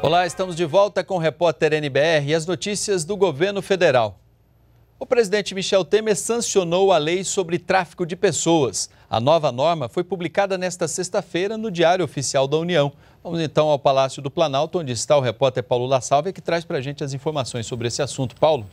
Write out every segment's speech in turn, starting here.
Olá, estamos de volta com o repórter NBR e as notícias do governo federal. O presidente Michel Temer sancionou a lei sobre tráfico de pessoas. A nova norma foi publicada nesta sexta-feira no Diário Oficial da União. Vamos então ao Palácio do Planalto, onde está o repórter Paulo La Salve, que traz para a gente as informações sobre esse assunto. Paulo.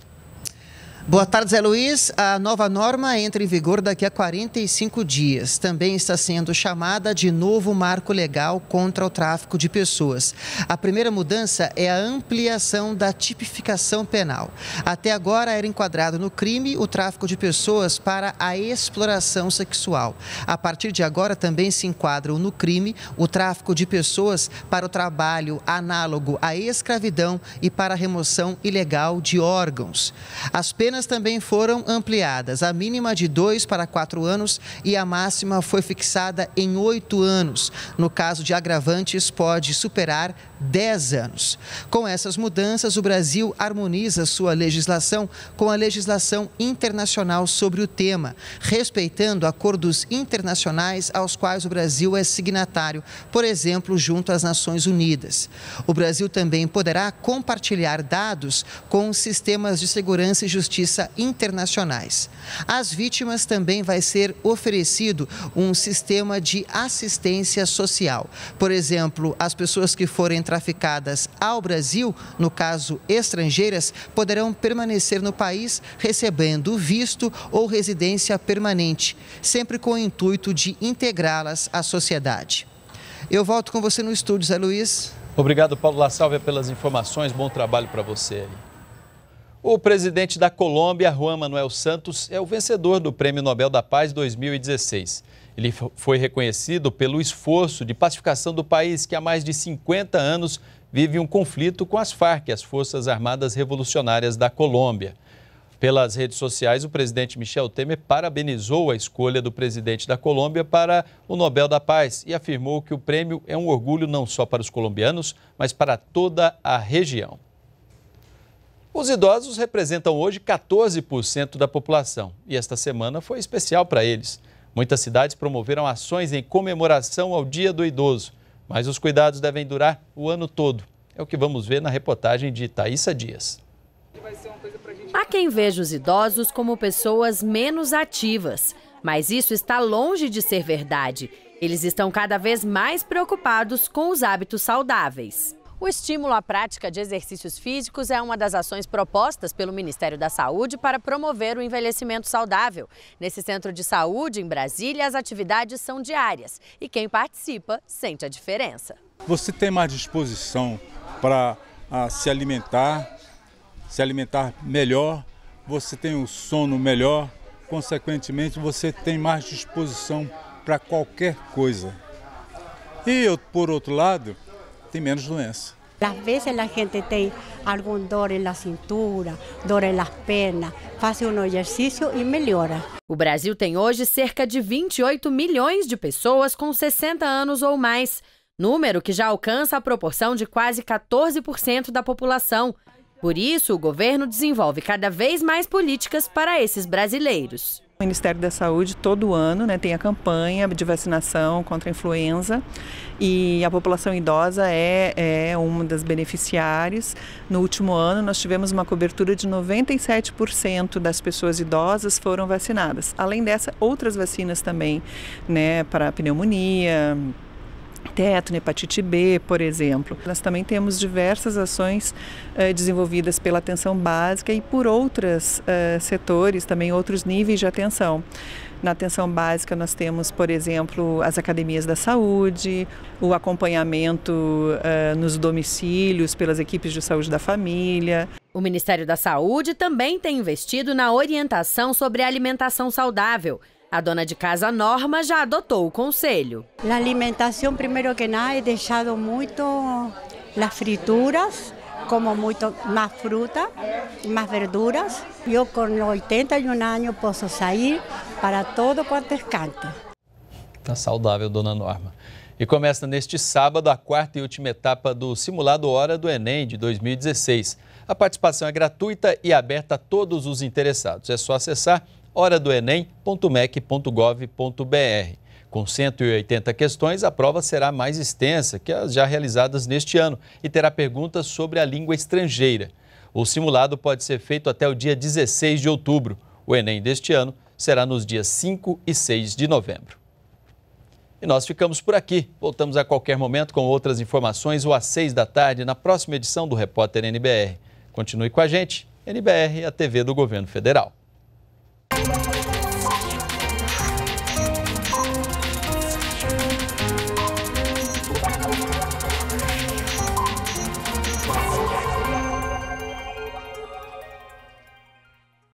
Boa tarde, Zé Luiz. A nova norma entra em vigor daqui a 45 dias. Também está sendo chamada de novo marco legal contra o tráfico de pessoas. A primeira mudança é a ampliação da tipificação penal. Até agora era enquadrado no crime o tráfico de pessoas para a exploração sexual. A partir de agora também se enquadram no crime o tráfico de pessoas para o trabalho análogo à escravidão e para a remoção ilegal de órgãos. As penas penas também foram ampliadas. A mínima de dois para quatro anos e a máxima foi fixada em oito anos. No caso de agravantes, pode superar 10 anos. Com essas mudanças, o Brasil harmoniza sua legislação com a legislação internacional sobre o tema, respeitando acordos internacionais aos quais o Brasil é signatário, por exemplo, junto às Nações Unidas. O Brasil também poderá compartilhar dados com sistemas de segurança e justiça Justiça internacionais. Às vítimas também vai ser oferecido um sistema de assistência social. Por exemplo, as pessoas que forem traficadas ao Brasil, no caso estrangeiras, poderão permanecer no país recebendo visto ou residência permanente, sempre com o intuito de integrá-las à sociedade. Eu volto com você no estúdio, Zé Luiz. Obrigado, Paulo La Salve, pelas informações. Bom trabalho para você. O presidente da Colômbia, Juan Manuel Santos, é o vencedor do Prêmio Nobel da Paz 2016. Ele foi reconhecido pelo esforço de pacificação do país que há mais de 50 anos vive um conflito com as Farc, as Forças Armadas Revolucionárias da Colômbia. Pelas redes sociais, o presidente Michel Temer parabenizou a escolha do presidente da Colômbia para o Nobel da Paz e afirmou que o prêmio é um orgulho não só para os colombianos, mas para toda a região. Os idosos representam hoje 14% da população e esta semana foi especial para eles. Muitas cidades promoveram ações em comemoração ao Dia do Idoso, mas os cuidados devem durar o ano todo. É o que vamos ver na reportagem de Thaisa Dias. Há quem veja os idosos como pessoas menos ativas, mas isso está longe de ser verdade. Eles estão cada vez mais preocupados com os hábitos saudáveis. O estímulo à prática de exercícios físicos é uma das ações propostas pelo Ministério da Saúde para promover o envelhecimento saudável. Nesse centro de saúde, em Brasília, as atividades são diárias e quem participa sente a diferença. Você tem mais disposição para ah, se alimentar, se alimentar melhor, você tem um sono melhor, consequentemente, você tem mais disposição para qualquer coisa. E eu, por outro lado, tem menos doença. Às vezes a gente tem alguma dor na cintura, dor nas pernas, faz um exercício e melhora. O Brasil tem hoje cerca de 28 milhões de pessoas com 60 anos ou mais, número que já alcança a proporção de quase 14% da população. Por isso, o governo desenvolve cada vez mais políticas para esses brasileiros. O Ministério da Saúde todo ano né, tem a campanha de vacinação contra a influenza e a população idosa é, é uma das beneficiárias. No último ano nós tivemos uma cobertura de 97% das pessoas idosas foram vacinadas. Além dessa, outras vacinas também, né, para pneumonia, tétano, né, hepatite B, por exemplo. Nós também temos diversas ações eh, desenvolvidas pela atenção básica e por outros eh, setores, também outros níveis de atenção. Na atenção básica, nós temos, por exemplo, as academias da saúde, o acompanhamento eh, nos domicílios pelas equipes de saúde da família. O Ministério da Saúde também tem investido na orientação sobre alimentação saudável a dona de casa Norma já adotou o conselho. A alimentação, primeiro que nada, é deixado muito as frituras, como muito mais fruta, mais verduras. Eu, com 81 anos, posso sair para todo quanto é canto. Tá saudável, dona Norma. E começa neste sábado a quarta e última etapa do Simulado Hora do Enem de 2016. A participação é gratuita e aberta a todos os interessados. É só acessar horadoenem.mec.gov.br. Com 180 questões, a prova será mais extensa que as já realizadas neste ano e terá perguntas sobre a língua estrangeira. O simulado pode ser feito até o dia 16 de outubro. O Enem deste ano será nos dias 5 e 6 de novembro. E nós ficamos por aqui. Voltamos a qualquer momento com outras informações ou às 6 da tarde na próxima edição do Repórter NBR. Continue com a gente, NBR, a TV do Governo Federal.